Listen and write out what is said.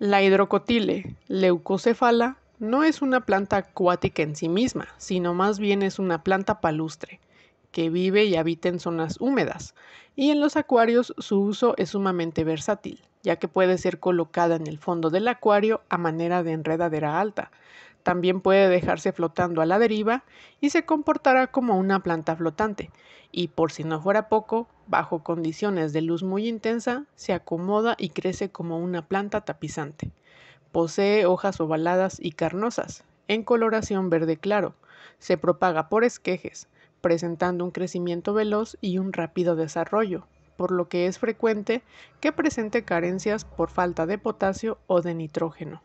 La hidrocotile leucocefala no es una planta acuática en sí misma, sino más bien es una planta palustre que vive y habita en zonas húmedas, y en los acuarios su uso es sumamente versátil, ya que puede ser colocada en el fondo del acuario a manera de enredadera alta, también puede dejarse flotando a la deriva y se comportará como una planta flotante. Y por si no fuera poco, bajo condiciones de luz muy intensa, se acomoda y crece como una planta tapizante. Posee hojas ovaladas y carnosas, en coloración verde claro. Se propaga por esquejes, presentando un crecimiento veloz y un rápido desarrollo, por lo que es frecuente que presente carencias por falta de potasio o de nitrógeno.